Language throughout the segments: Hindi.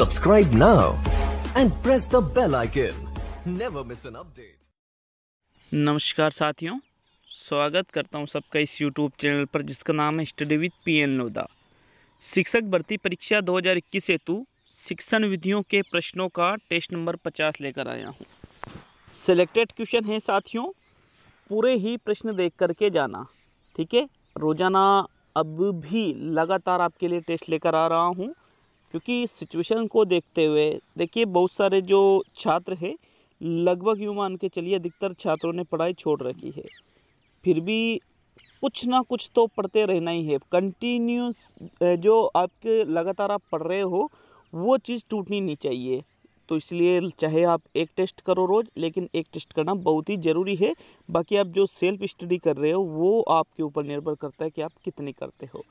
Subscribe now and press the bell icon. Never miss an update. नमस्कार साथियों स्वागत करता हूं सबका इस YouTube चैनल पर जिसका नाम है study with P N Lodha शिक्षक भर्ती परीक्षा 2021 हेतु शिक्षण विधियों के प्रश्नों का टेस्ट नंबर 50 लेकर आया हूं सिलेक्टेड क्वेश्चन हैं साथियों पूरे ही प्रश्न देख करके जाना ठीक है रोज़ाना अब भी लगातार आपके लिए टेस्ट लेकर आ रहा हूँ क्योंकि सिचुएशन को देखते हुए देखिए बहुत सारे जो छात्र हैं लगभग यूँ मान के चलिए अधिकतर छात्रों ने पढ़ाई छोड़ रखी है फिर भी कुछ ना कुछ तो पढ़ते रहना ही है कंटिन्यूस जो आपके लगातार आप पढ़ रहे हो वो चीज़ टूटनी नहीं चाहिए तो इसलिए चाहे आप एक टेस्ट करो रोज़ लेकिन एक टेस्ट करना बहुत ही ज़रूरी है बाकी आप जो सेल्फ स्टडी कर रहे हो वो आपके ऊपर निर्भर करता है कि आप कितनी करते हो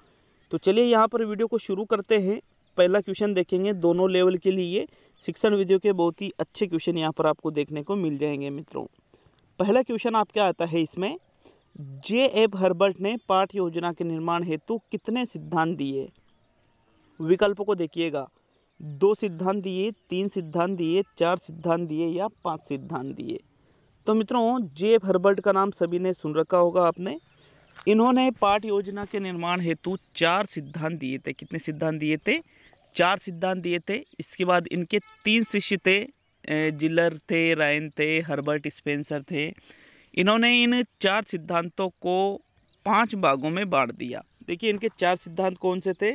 तो चलिए यहाँ पर वीडियो को शुरू करते हैं पहला क्वेश्चन देखेंगे दोनों लेवल के लिए शिक्षण विधियों के बहुत ही अच्छे क्वेश्चन यहाँ पर आपको देखने को मिल जाएंगे मित्रों पहला क्वेश्चन आपके आता है इसमें जे एफ हर्बर्ट ने पाठ योजना के निर्माण हेतु कितने सिद्धांत दिए विकल्पों को देखिएगा दो सिद्धांत दिए तीन सिद्धांत दिए चार सिद्धांत दिए या पांच सिद्धांत दिए तो मित्रों जे एफ हर्बर्ट का नाम सभी ने सुन रखा होगा आपने इन्होंने पाठ योजना के निर्माण हेतु चार सिद्धांत दिए थे कितने सिद्धांत दिए थे चार सिद्धांत दिए थे इसके बाद इनके तीन शिष्य थे जिलर थे रायन थे हर्बर्ट स्पेंसर थे इन्होंने इन चार सिद्धांतों को पांच भागों में बांट दिया देखिए इनके चार सिद्धांत कौन से थे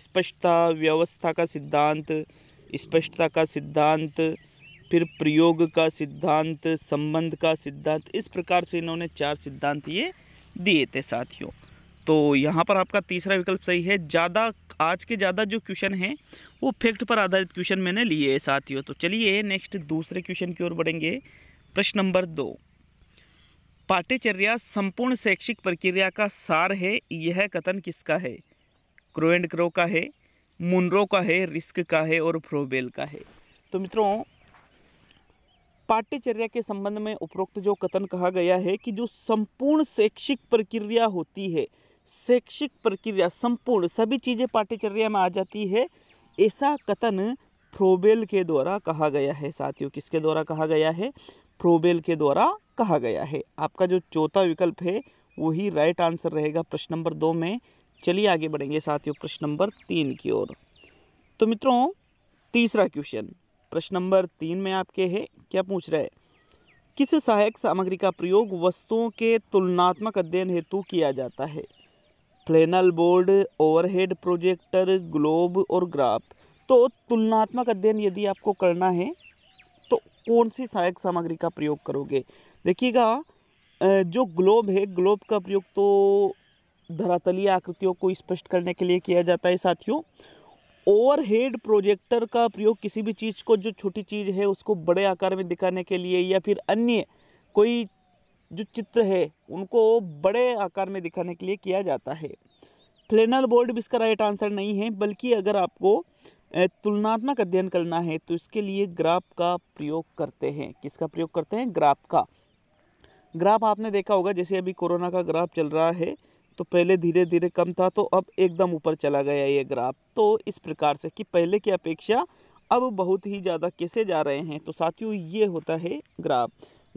स्पष्टता व्यवस्था का सिद्धांत स्पष्टता का सिद्धांत फिर प्रयोग का सिद्धांत संबंध का सिद्धांत इस प्रकार से इन्होंने चार सिद्धांत ये दिए थे साथियों तो यहाँ पर आपका तीसरा विकल्प सही है ज़्यादा आज के ज़्यादा जो क्वेश्चन हैं वो फैक्ट पर आधारित क्वेश्चन मैंने लिए है साथियों तो चलिए नेक्स्ट दूसरे क्वेश्चन की ओर बढ़ेंगे प्रश्न नंबर दो पाठ्यचर्या संपूर्ण शैक्षिक प्रक्रिया का सार है यह कथन किसका है क्रो एंड क्रो का है मुनरो का है रिस्क का है और फ्रोबेल का है तो मित्रों पाठ्यचर्या के संबंध में उपरोक्त जो कथन कहा गया है कि जो संपूर्ण शैक्षिक प्रक्रिया होती है शैक्षिक प्रक्रिया संपूर्ण सभी चीज़ें पाठ्यचर्या में आ जाती है ऐसा कथन फ्रोबेल के द्वारा कहा गया है साथियों किसके द्वारा कहा गया है फ्रोबेल के द्वारा कहा गया है आपका जो चौथा विकल्प है वही राइट आंसर रहेगा प्रश्न नंबर दो में चलिए आगे बढ़ेंगे साथियों प्रश्न नंबर तीन की ओर तो मित्रों तीसरा क्वेश्चन प्रश्न नंबर तीन में आपके है क्या पूछ रहा है किस सहायक सामग्री का प्रयोग वस्तुओं के तुलनात्मक अध्ययन हेतु किया जाता है flannel board overhead projector globe और ग्राफ तो तुलनात्मक अध्ययन यदि आपको करना है तो कौन सी सहायक सामग्री का प्रयोग करोगे देखिएगा जो ग्लोब है ग्लोब का प्रयोग तो धरातलीय आकृतियों को स्पष्ट करने के लिए किया जाता है साथियों ओवरहेड प्रोजेक्टर का प्रयोग किसी भी चीज़ को जो छोटी चीज़ है उसको बड़े आकार में दिखाने के लिए या फिर अन्य कोई जो चित्र है उनको बड़े आकार में दिखाने के लिए किया जाता है फ्लेनल बोर्ड भी इसका राइट आंसर नहीं है बल्कि अगर आपको तुलनात्मक अध्ययन करना है तो इसके लिए ग्राफ का प्रयोग करते हैं किसका प्रयोग करते हैं ग्राफ का ग्राफ आपने देखा होगा जैसे अभी कोरोना का ग्राफ चल रहा है तो पहले धीरे धीरे कम था तो अब एकदम ऊपर चला गया ये ग्राफ तो इस प्रकार से कि पहले की अपेक्षा अब बहुत ही ज़्यादा कैसे जा रहे हैं तो साथियों ये होता है ग्राफ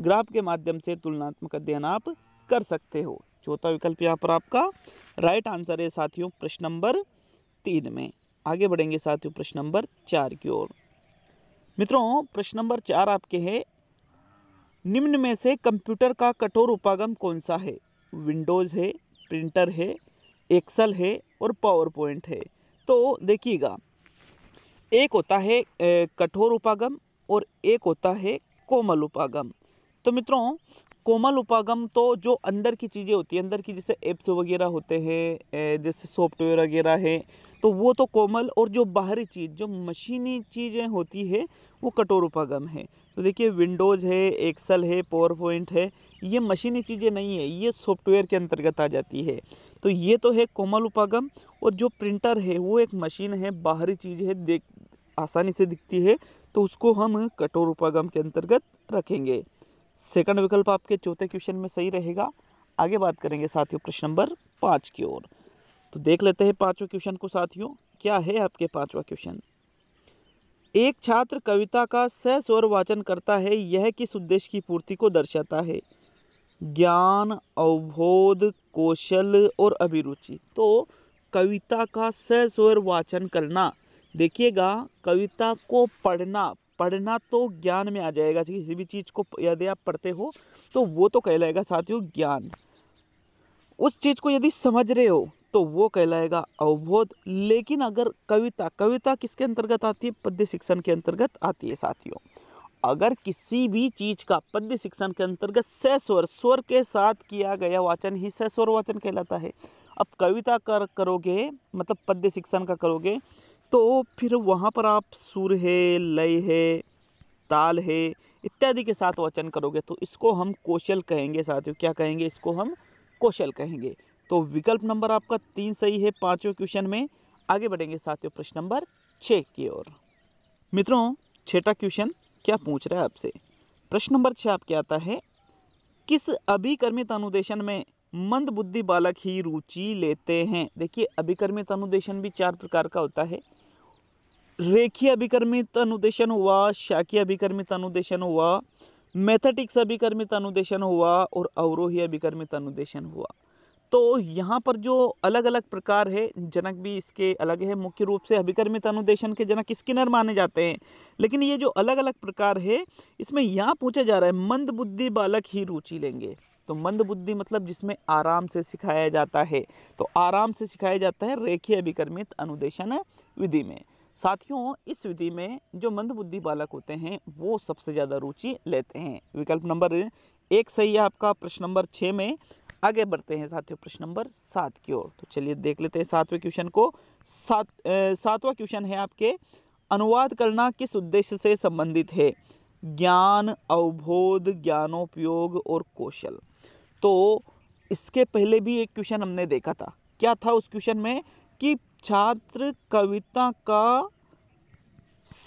ग्राफ के माध्यम से तुलनात्मक अध्ययन आप कर सकते हो चौथा विकल्प यहाँ पर आपका राइट आंसर है साथियों प्रश्न नंबर तीन में आगे बढ़ेंगे साथियों प्रश्न नंबर चार की ओर मित्रों प्रश्न नंबर चार आपके है निम्न में से कंप्यूटर का कठोर उपागम कौन सा है विंडोज़ है प्रिंटर है एक्सल है और पावर पॉइंट है तो देखिएगा एक होता है कठोर उपागम और एक होता है कोमल उपागम तो मित्रों कोमल उपागम तो जो अंदर की चीज़ें होती है अंदर की जैसे एप्स वगैरह होते हैं जैसे सॉफ्टवेयर वगैरह है तो वो तो कोमल और जो बाहरी चीज़ जो मशीनी चीज़ें होती है वो कठोर उपागम है तो देखिए विंडोज़ है एक्सल है पावर पॉइंट है ये मशीनी चीज़ें नहीं है ये सॉफ्टवेयर के अंतर्गत आ जाती है तो ये तो है कोमल उपागम और जो प्रिंटर है वो एक मशीन है बाहरी चीज़ है देख आसानी से दिखती है तो उसको हम कठोर उपागम के अंतर्गत रखेंगे सेकंड विकल्प आपके चौथे क्वेश्चन में सही रहेगा आगे बात करेंगे साथियों प्रश्न नंबर पाँच की ओर तो देख लेते हैं पांचवा क्वेश्चन को साथियों क्या है आपके पाँचवा क्वेश्चन एक छात्र कविता का स्वर वाचन करता है यह किस उद्देश्य की पूर्ति को दर्शाता है ज्ञान अवबोध कौशल और अभिरुचि तो कविता का स्वर वाचन करना देखिएगा कविता को पढ़ना पढ़ना तो ज्ञान में आ जाएगा किसी भी चीज़ को यदि आप पढ़ते हो तो वो तो कहलाएगा साथियों ज्ञान उस चीज़ को यदि समझ रहे हो तो वो कहलाएगा अवबोध लेकिन अगर कविता कविता किसके अंतर्गत आती है पद्य शिक्षण के अंतर्गत आती है साथियों अगर किसी भी चीज़ का पद्य शिक्षण के अंतर्गत स स्वर स्वर के साथ किया गया वाचन ही स स्वर वाचन कहलाता है अब कविता कर करोगे मतलब पद्य शिक्षण का करोगे तो फिर वहाँ पर आप सुर है लय है ताल है इत्यादि के साथ वचन करोगे तो इसको हम कौशल कहेंगे साथियों क्या कहेंगे इसको हम कौशल कहेंगे तो विकल्प नंबर आपका तीन सही है पाँचों क्वेश्चन में आगे बढ़ेंगे साथियों प्रश्न नंबर छः की ओर मित्रों छठा क्वेश्चन क्या पूछ रहा है आपसे प्रश्न नंबर छः आपके आता है किस अभिकर्मित अनुदेशन में मंद बुद्धि बालक ही रुचि लेते हैं देखिए अभिकर्मित अनुदेशन भी चार प्रकार का होता है रेखीय अभिकर्मित अनुदेशन हुआ शाकीय अभिकर्मित अनुदेशन हुआ मैथेटिक्स अभिकर्मित अनुदेशन हुआ और अवरोही अभिकर्मित अनुदेशन हुआ तो यहाँ पर जो अलग अलग प्रकार है जनक भी इसके अलग है मुख्य रूप से अभिकर्मित अनुदेशन के जनक स्किनर माने जाते हैं लेकिन ये जो अलग अलग प्रकार है इसमें यहाँ पूछा जा रहा है मंद बुद्धि बालक ही रुचि लेंगे तो मंद बुद्धि मतलब जिसमें आराम से सिखाया जाता है तो आराम से सिखाया जाता है रेखीय अभिकर्मित अनुदेशन विधि में साथियों इस विधि में जो मंदबुद्धि बालक होते हैं वो सबसे ज़्यादा रुचि लेते हैं विकल्प नंबर एक सही है आपका प्रश्न नंबर छः में आगे बढ़ते हैं साथियों प्रश्न नंबर सात की ओर तो चलिए देख लेते हैं सातवें क्वेश्चन को सात सातवा क्वेश्चन है आपके अनुवाद करना किस उद्देश्य से संबंधित है ज्ञान अवबोध ज्ञानोपयोग और कौशल तो इसके पहले भी एक क्वेश्चन हमने देखा था क्या था उस क्वेश्चन में कि छात्र कविता का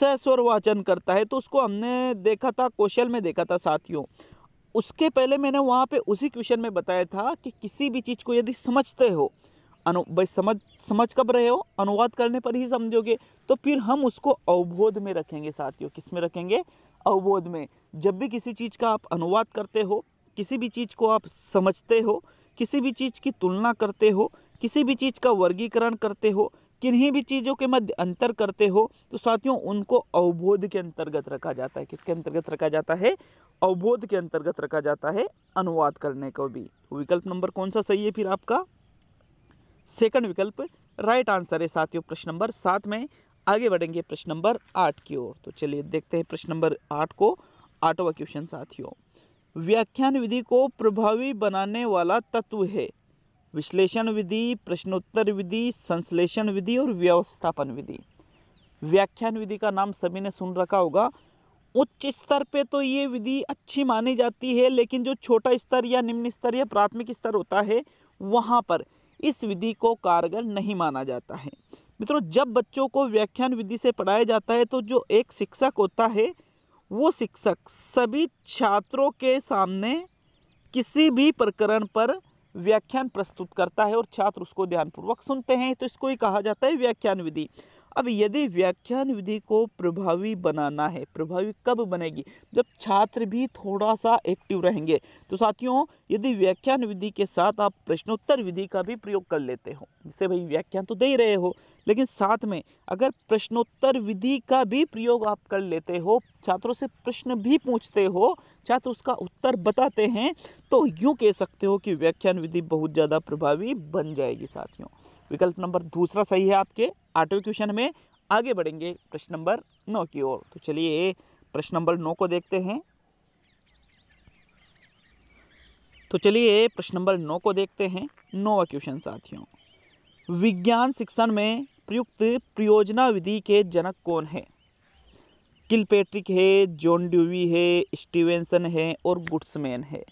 सस्वर वाचन करता है तो उसको हमने देखा था कौशल में देखा था साथियों उसके पहले मैंने वहाँ पे उसी क्वेश्चन में बताया था कि किसी भी चीज़ को यदि समझते हो अनु भाई समझ समझ कब रहे हो अनुवाद करने पर ही समझोगे तो फिर हम उसको अवबोध में रखेंगे साथियों किस में रखेंगे अवबोध में जब भी किसी चीज़ का आप अनुवाद करते हो किसी भी चीज़ को आप समझते हो किसी भी चीज़ की तुलना करते हो किसी भी चीज़ का वर्गीकरण करते हो किन्हीं भी चीज़ों के मध्य अंतर करते हो तो साथियों उनको अवबोध के अंतर्गत रखा जाता है किसके अंतर्गत रखा जाता है अवबोध के अंतर्गत रखा जाता है अनुवाद करने को भी विकल्प नंबर कौन सा सही है फिर आपका सेकंड विकल्प राइट आंसर है साथियों प्रश्न नंबर सात में आगे बढ़ेंगे प्रश्न नंबर आठ की ओर तो चलिए देखते हैं प्रश्न नंबर आठ को आठवा क्वेश्चन साथियों व्याख्यान विधि को प्रभावी बनाने वाला तत्व है विश्लेषण विधि प्रश्नोत्तर विधि संश्लेषण विधि और व्यवस्थापन विधि व्याख्यान विधि का नाम सभी ने सुन रखा होगा उच्च स्तर पे तो ये विधि अच्छी मानी जाती है लेकिन जो छोटा स्तर या निम्न स्तर या प्राथमिक स्तर होता है वहाँ पर इस विधि को कारगर नहीं माना जाता है मित्रों जब बच्चों को व्याख्यान विधि से पढ़ाया जाता है तो जो एक शिक्षक होता है वो शिक्षक सभी छात्रों के सामने किसी भी प्रकरण पर व्याख्यान प्रस्तुत करता है और छात्र उसको ध्यानपूर्वक सुनते हैं तो इसको ही कहा जाता है व्याख्यान विधि अब यदि व्याख्यान विधि को प्रभावी बनाना है प्रभावी कब बनेगी जब छात्र भी थोड़ा सा एक्टिव रहेंगे तो साथियों यदि व्याख्यान विधि के साथ आप प्रश्नोत्तर विधि का भी प्रयोग कर लेते हो जिससे भाई व्याख्यान तो दे ही रहे हो लेकिन साथ में अगर प्रश्नोत्तर विधि का भी प्रयोग आप कर लेते हो छात्रों से प्रश्न भी पूछते हो छात्र उसका उत्तर बताते हैं तो यूँ कह सकते हो कि व्याख्यान विधि बहुत ज़्यादा प्रभावी बन जाएगी साथियों विकल्प नंबर दूसरा सही है आपके आठवें क्वेश्चन में आगे बढ़ेंगे प्रश्न नंबर नौ की ओर तो चलिए प्रश्न नंबर नौ को देखते हैं तो चलिए प्रश्न नंबर नौ को देखते हैं नौवा क्वेश्चन साथियों विज्ञान शिक्षण में प्रयुक्त प्रयोजना विधि के जनक कौन है किलपेट्रिक है जॉन ड्यूवी है स्टीवेंसन है और गुड्समैन है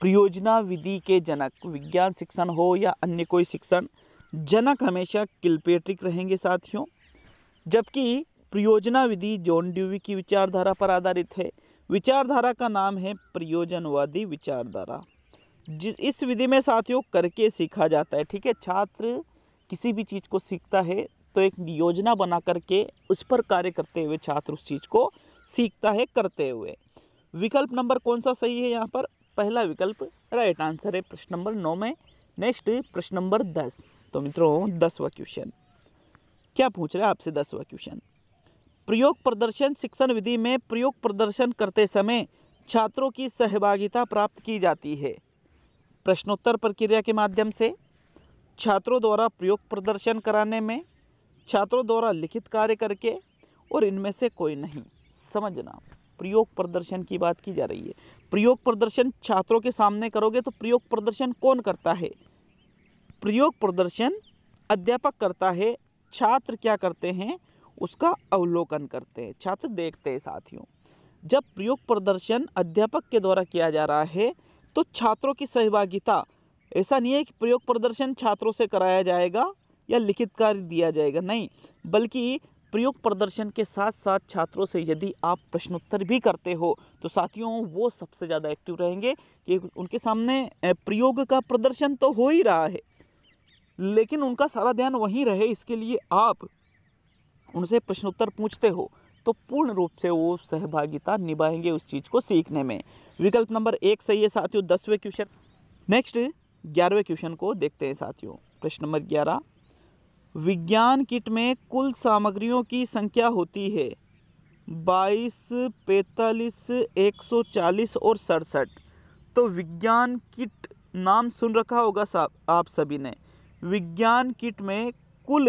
प्रयोजना विधि के जनक विज्ञान शिक्षण हो या अन्य कोई शिक्षण जनक हमेशा किल्पेट्रिक रहेंगे साथियों जबकि प्रयोजना विधि जॉन ड्यूवी की विचारधारा पर आधारित है विचारधारा का नाम है प्रयोजनवादी विचारधारा जिस इस विधि में साथियों करके सीखा जाता है ठीक है छात्र किसी भी चीज़ को सीखता है तो एक योजना बना करके उस पर कार्य करते हुए छात्र उस चीज़ को सीखता है करते हुए विकल्प नंबर कौन सा सही है यहाँ पर पहला विकल्प राइट आंसर है प्रश्न नंबर नौ में नेक्स्ट प्रश्न नंबर दस तो मित्रों दसवा क्वेश्चन क्या पूछ रहा है आपसे दसवा क्वेश्चन प्रयोग प्रदर्शन शिक्षण विधि में प्रयोग प्रदर्शन करते समय छात्रों की सहभागिता प्राप्त की जाती है प्रश्नोत्तर प्रक्रिया के माध्यम से छात्रों द्वारा प्रयोग प्रदर्शन कराने में छात्रों द्वारा लिखित कार्य करके और इनमें से कोई नहीं समझना प्रयोग प्रदर्शन की बात की जा रही है प्रयोग प्रदर्शन छात्रों के सामने करोगे तो प्रयोग प्रदर्शन कौन करता है प्रयोग प्रदर्शन अध्यापक करता है छात्र क्या करते हैं उसका अवलोकन करते हैं छात्र देखते हैं साथियों जब प्रयोग प्रदर्शन अध्यापक के द्वारा किया जा रहा है तो छात्रों की सहभागिता ऐसा नहीं है कि प्रयोग प्रदर्शन छात्रों से कराया जाएगा या लिखित कार्य दिया जाएगा नहीं बल्कि प्रयोग प्रदर्शन के साथ साथ छात्रों से यदि आप प्रश्नोत्तर भी करते हो तो साथियों वो सबसे ज़्यादा एक्टिव रहेंगे कि उनके सामने प्रयोग का प्रदर्शन तो हो ही रहा है लेकिन उनका सारा ध्यान वहीं रहे इसके लिए आप उनसे प्रश्नोत्तर पूछते हो तो पूर्ण रूप से वो सहभागिता निभाएंगे उस चीज़ को सीखने में विकल्प नंबर एक सही है साथियों दसवें क्वेश्चन नेक्स्ट ग्यारहवें क्वेश्चन को देखते हैं साथियों प्रश्न नंबर ग्यारह विज्ञान किट में कुल सामग्रियों की संख्या होती है बाईस पैंतालीस एक सौ चालीस और सड़सठ तो विज्ञान किट नाम सुन रखा होगा साहब आप सभी ने विज्ञान किट में कुल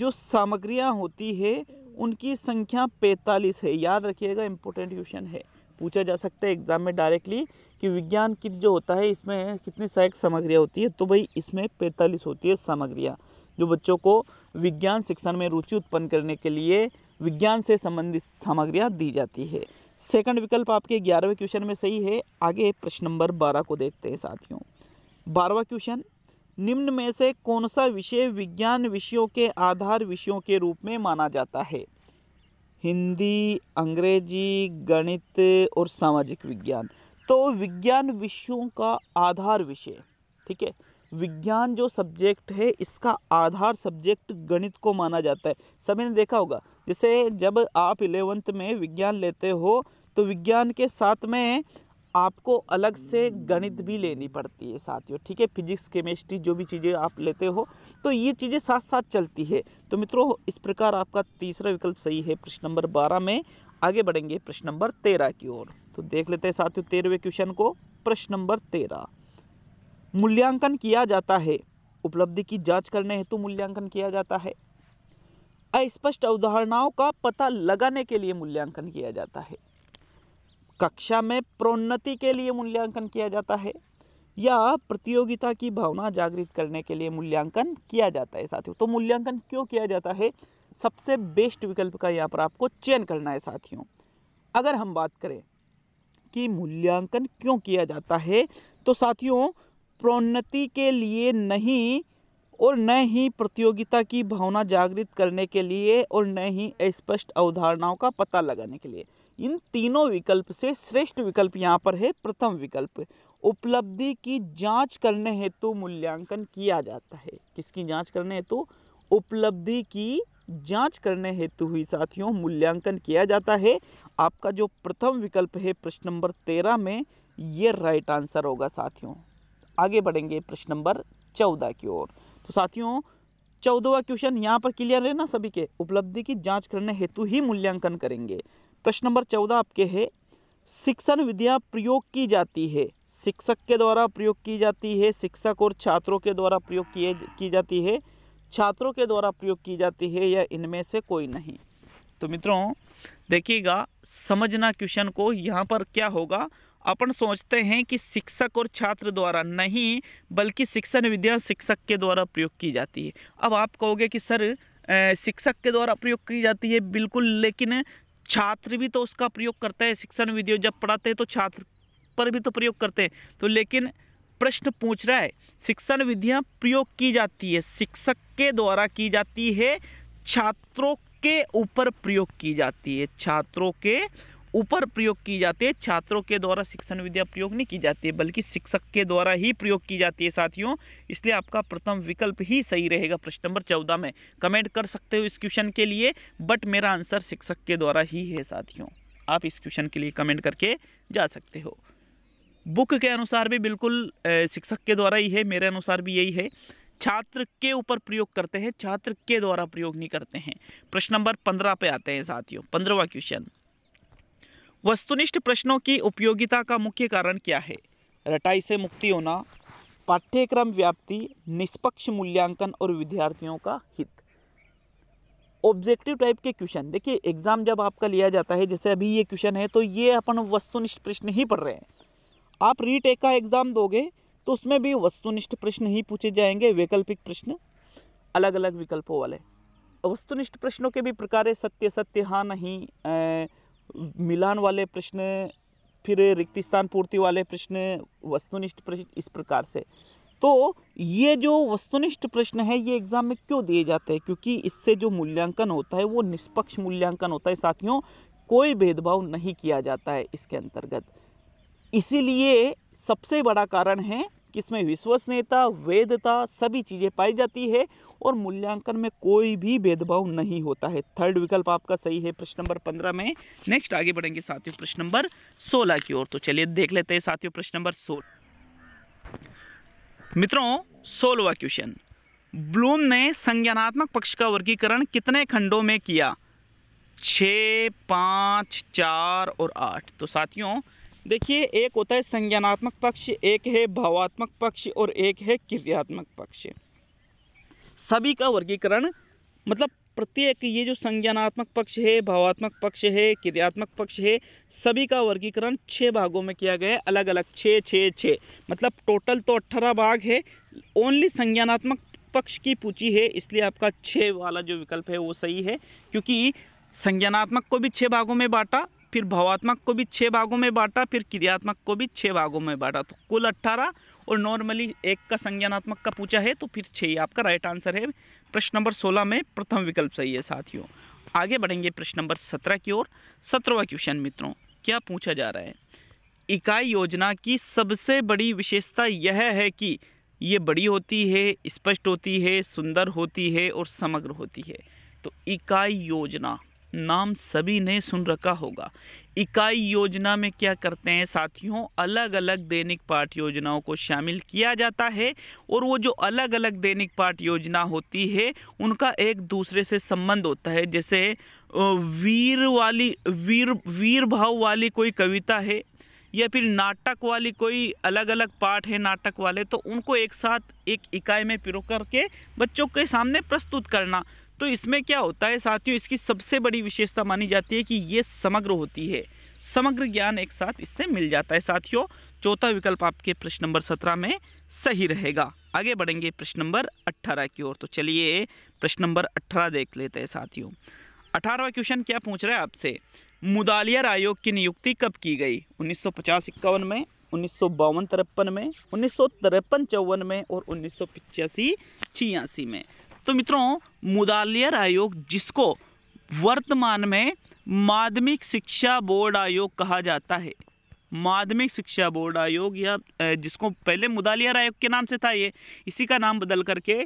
जो सामग्रियाँ होती है उनकी संख्या 45 है याद रखिएगा इम्पोर्टेंट क्वेश्चन है पूछा जा सकता है एग्ज़ाम में डायरेक्टली कि विज्ञान किट जो होता है इसमें कितनी सहायक सामग्रियाँ होती है तो भाई इसमें पैंतालीस होती है सामग्रियाँ जो बच्चों को विज्ञान शिक्षण में रुचि उत्पन्न करने के लिए विज्ञान से संबंधित सामग्रियाँ दी जाती है सेकंड विकल्प आपके ग्यारहवें क्वेश्चन में सही है आगे प्रश्न नंबर बारह को देखते हैं साथियों बारहवा क्वेश्चन निम्न में से कौन सा विषय विज्ञान विषयों के आधार विषयों के रूप में माना जाता है हिंदी अंग्रेजी गणित और सामाजिक विज्ञान तो विज्ञान विषयों का आधार विषय ठीक है विज्ञान जो सब्जेक्ट है इसका आधार सब्जेक्ट गणित को माना जाता है सभी ने देखा होगा जैसे जब आप इलेवंथ में विज्ञान लेते हो तो विज्ञान के साथ में आपको अलग से गणित भी लेनी पड़ती है साथियों ठीक है फिजिक्स केमिस्ट्री जो भी चीज़ें आप लेते हो तो ये चीज़ें साथ साथ चलती है तो मित्रों इस प्रकार आपका तीसरा विकल्प सही है प्रश्न नंबर बारह में आगे बढ़ेंगे प्रश्न नंबर तेरह की ओर तो देख लेते हैं साथियों तेरहवें क्वेश्चन को प्रश्न नंबर तेरह मूल्यांकन किया जाता है उपलब्धि की जाँच करने हेतु मूल्यांकन किया जाता है अस्पष्ट अवधारणाओं का पता लगाने के लिए मूल्यांकन किया जाता है कक्षा में प्रोन्नति के लिए मूल्यांकन किया जाता है या प्रतियोगिता की भावना जागृत करने के लिए मूल्यांकन किया जाता है साथियों तो मूल्यांकन क्यों किया जाता है सबसे बेस्ट विकल्प का यहाँ पर आपको चयन करना है साथियों अगर हम बात करें कि मूल्यांकन क्यों किया जाता है तो साथियों प्रोन्नति के लिए नहीं और न ही प्रतियोगिता की भावना जागृत करने के लिए और न ही स्पष्ट अवधारणाओं का पता लगाने के लिए इन तीनों विकल्प से श्रेष्ठ विकल्प यहाँ पर है प्रथम विकल्प उपलब्धि की जांच करने हेतु तो मूल्यांकन किया जाता है किसकी जांच करने हेतु तो? उपलब्धि की जांच करने हेतु ही साथियों मूल्यांकन किया जाता है आपका जो प्रथम विकल्प है प्रश्न नंबर तेरह में ये राइट आंसर होगा साथियों आगे बढ़ेंगे प्रश्न नंबर चौदह की ओर तो साथियों चौदहवा क्वेश्चन यहाँ पर क्लियर है ना सभी के उपलब्धि की जांच करने हेतु ही मूल्यांकन करेंगे प्रश्न नंबर चौदह आपके है शिक्षण विधियाँ प्रयोग की जाती है शिक्षक के द्वारा प्रयोग की जाती है शिक्षक और छात्रों के द्वारा प्रयोग किए की जाती है छात्रों के द्वारा प्रयोग की जाती है या इनमें से कोई नहीं तो मित्रों देखिएगा समझना क्वेश्चन को यहाँ पर क्या होगा अपन सोचते हैं कि शिक्षक और छात्र द्वारा नहीं बल्कि शिक्षण विद्या शिक्षक के द्वारा प्रयोग की जाती है अब आप कहोगे कि सर शिक्षक के द्वारा प्रयोग की जाती है बिल्कुल लेकिन छात्र भी तो उसका प्रयोग करता है शिक्षण विधि जब पढ़ाते हैं तो छात्र पर भी तो प्रयोग करते हैं तो लेकिन प्रश्न पूछ रहा है शिक्षण विधियाँ प्रयोग की जाती है शिक्षक के द्वारा की जाती है छात्रों के ऊपर प्रयोग की जाती है छात्रों के ऊपर प्रयोग की जाती है छात्रों के द्वारा शिक्षण विद्या प्रयोग नहीं की जाती है बल्कि शिक्षक के द्वारा ही प्रयोग की जाती है साथियों इसलिए आपका प्रथम विकल्प ही सही रहेगा प्रश्न नंबर चौदह में कमेंट कर सकते हो इस क्वेश्चन के लिए बट मेरा आंसर शिक्षक के द्वारा ही है साथियों आप इस क्वेश्चन के लिए कमेंट करके जा सकते हो बुक के अनुसार भी बिल्कुल शिक्षक के द्वारा ही है मेरे अनुसार भी यही है छात्र के ऊपर प्रयोग करते हैं छात्र के द्वारा प्रयोग नहीं करते हैं प्रश्न नंबर पंद्रह पे आते हैं साथियों पंद्रहवा क्वेश्चन वस्तुनिष्ठ प्रश्नों की उपयोगिता का मुख्य कारण क्या है रटाई से मुक्ति होना पाठ्यक्रम व्याप्ति निष्पक्ष मूल्यांकन और विद्यार्थियों का हित ऑब्जेक्टिव टाइप के क्वेश्चन देखिए एग्ज़ाम जब आपका लिया जाता है जैसे अभी ये क्वेश्चन है तो ये अपन वस्तुनिष्ठ प्रश्न ही पढ़ रहे हैं आप रीटेक का एग्ज़ाम दोगे तो उसमें भी वस्तुनिष्ठ प्रश्न ही पूछे जाएंगे वैकल्पिक प्रश्न अलग अलग विकल्पों वाले वस्तुनिष्ठ प्रश्नों के भी प्रकार सत्य सत्य हाँ नहीं मिलान वाले प्रश्न फिर रिक्त स्थान पूर्ति वाले प्रश्न वस्तुनिष्ठ प्रश्न इस प्रकार से तो ये जो वस्तुनिष्ठ प्रश्न है ये एग्ज़ाम में क्यों दिए जाते हैं क्योंकि इससे जो मूल्यांकन होता है वो निष्पक्ष मूल्यांकन होता है साथियों कोई भेदभाव नहीं किया जाता है इसके अंतर्गत इसीलिए सबसे बड़ा कारण है इसमें विश्वसनीयता वेदता सभी चीज़ें पाई जाती है और मूल्यांकन में कोई भी भेदभाव नहीं होता है थर्ड विकल्प आपका सही है प्रश्न नंबर पंद्रह में नेक्स्ट आगे बढ़ेंगे साथियों प्रश्न नंबर सोलह की ओर तो चलिए देख लेते हैं साथियों प्रश्न नंबर सोलह मित्रों सोलवा क्वेश्चन ब्लूम ने संज्ञानात्मक पक्ष का वर्गीकरण कितने खंडों में किया छ पाँच चार और आठ तो साथियों देखिए एक होता है संज्ञानात्मक पक्ष एक है भावात्मक पक्ष और एक है क्रियात्मक पक्ष सभी का वर्गीकरण मतलब प्रत्येक ये जो संज्ञानात्मक पक्ष है भावात्मक पक्ष है क्रियात्मक पक्ष है सभी का वर्गीकरण छः भागों में किया गया है अलग अलग छः छः छः मतलब टोटल तो अट्ठारह भाग है ओनली संज्ञानात्मक पक्ष की पूछी है इसलिए आपका छः वाला जो विकल्प है वो सही है क्योंकि संज्ञानात्मक को भी छः भागों में बांटा फिर भावात्मक को भी छः भागों में बांटा फिर क्रियात्मक को भी छः भागों में बांटा तो कुल अट्ठारह और नॉर्मली एक का संज्ञानात्मक का पूछा है तो फिर छः आपका राइट आंसर है प्रश्न नंबर सोलह में प्रथम विकल्प सही है साथियों आगे बढ़ेंगे प्रश्न नंबर सत्रह की ओर सत्रहवा क्वेश्चन मित्रों क्या पूछा जा रहा है इकाई योजना की सबसे बड़ी विशेषता यह है कि ये बड़ी होती है स्पष्ट होती है सुंदर होती है और समग्र होती है तो इकाई योजना नाम सभी ने सुन रखा होगा इकाई योजना में क्या करते हैं साथियों अलग अलग दैनिक पाठ योजनाओं को शामिल किया जाता है और वो जो अलग अलग दैनिक पाठ योजना होती है उनका एक दूसरे से संबंध होता है जैसे वीर वाली वीर वीर भाव वाली कोई कविता है या फिर नाटक वाली कोई अलग अलग पाठ है नाटक वाले तो उनको एक साथ एक इकाई में पिरो करके बच्चों के सामने प्रस्तुत करना तो इसमें क्या होता है साथियों इसकी सबसे बड़ी विशेषता मानी जाती है कि ये समग्र होती है समग्र ज्ञान एक साथ इससे मिल जाता है साथियों चौथा विकल्प आपके प्रश्न नंबर सत्रह में सही रहेगा आगे बढ़ेंगे प्रश्न नंबर अट्ठारह की ओर तो चलिए प्रश्न नंबर अट्ठारह देख लेते हैं साथियों अठारहवा क्वेश्चन क्या पूछ रहा है आपसे मुदालियर आयोग की नियुक्ति कब की गई उन्नीस सौ पचास इक्यावन में उन्नीस सौ बावन तिरपन में उन्नीस सौ तिरपन चौवन में और उन्नीस सौ पिचासी छियासी में तो मित्रों मुदालियर आयोग जिसको वर्तमान में माध्यमिक शिक्षा बोर्ड आयोग कहा जाता है माध्यमिक शिक्षा बोर्ड आयोग या जिसको पहले मुदालियर आयोग के नाम से था ये इसी का नाम बदल करके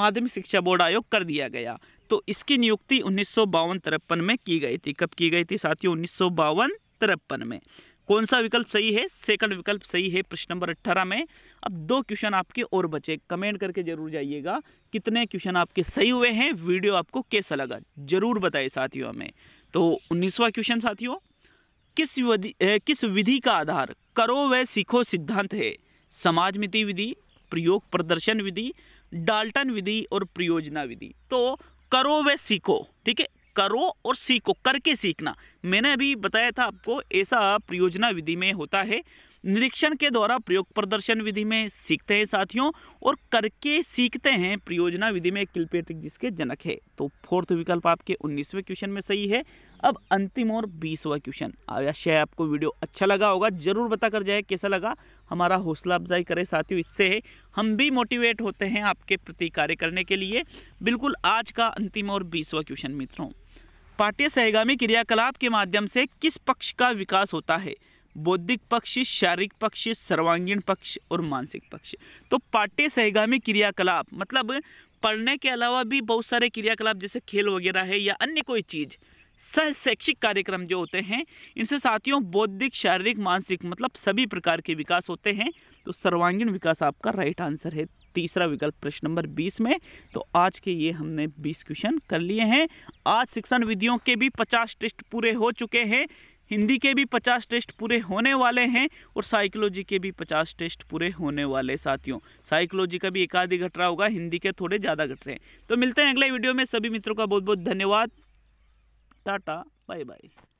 माध्यमिक शिक्षा बोर्ड आयोग कर दिया गया तो इसकी नियुक्ति उन्नीस सौ में की गई थी कब की गई थी साथियों उन्नीस सौ में कौन सा विकल्प सही है सेकंड विकल्प सही है प्रश्न नंबर अट्ठारह में अब दो क्वेश्चन आपके और बचे कमेंट करके जरूर जाइएगा कितने क्वेश्चन आपके सही हुए हैं वीडियो आपको कैसा लगा जरूर बताए साथियों हमें तो उन्नीसवा क्वेश्चन साथियों किस विधि किस विधि का आधार करो व सीखो सिद्धांत है समाज मिति विधि प्रयोग प्रदर्शन विधि डाल्टन विधि और प्रयोजना विधि तो करो व सीखो ठीक है करो और सीखो करके सीखना मैंने अभी बताया था आपको ऐसा प्रयोजना विधि में होता है निरीक्षण के द्वारा प्रयोग प्रदर्शन विधि में सीखते हैं साथियों और करके सीखते हैं प्रयोजना विधि में किल्पेट्रिक जिसके जनक है तो फोर्थ विकल्प आपके 19वें क्वेश्चन में सही है अब अंतिम और बीसवा क्वेश्चन आशय आपको वीडियो अच्छा लगा होगा जरूर बता कर जाए कैसा लगा हमारा हौसला अफजाई करें साथियों इससे हम भी मोटिवेट होते हैं आपके प्रति कार्य करने के लिए बिल्कुल आज का अंतिम और बीसवा क्वेश्चन मित्रों पाठ्य सहगामी क्रियाकलाप के माध्यम से किस पक्ष का विकास होता है बौद्धिक पक्ष शारीरिक पक्ष सर्वांगीण पक्ष और मानसिक पक्ष तो पाठ्य सहगामी क्रियाकलाप मतलब पढ़ने के अलावा भी बहुत सारे क्रियाकलाप जैसे खेल वगैरह है या अन्य कोई चीज़ सह शैक्षिक कार्यक्रम जो होते हैं इनसे साथियों बौद्धिक शारीरिक मानसिक मतलब सभी प्रकार के विकास होते हैं तो सर्वांगीण विकास आपका राइट आंसर है तीसरा विकल्प प्रश्न नंबर बीस में तो आज के ये हमने बीस क्वेश्चन कर लिए हैं आज शिक्षण विधियों के भी पचास टेस्ट पूरे हो चुके हैं हिंदी के भी पचास टेस्ट पूरे होने वाले हैं और साइकोलॉजी के भी पचास टेस्ट पूरे होने वाले साथियों साइकोलॉजी का भी एक आधी घट रहा होगा हिंदी के थोड़े ज़्यादा घट रहे हैं तो मिलते हैं अगले वीडियो में सभी मित्रों का बहुत बहुत धन्यवाद टाटा बाय बाय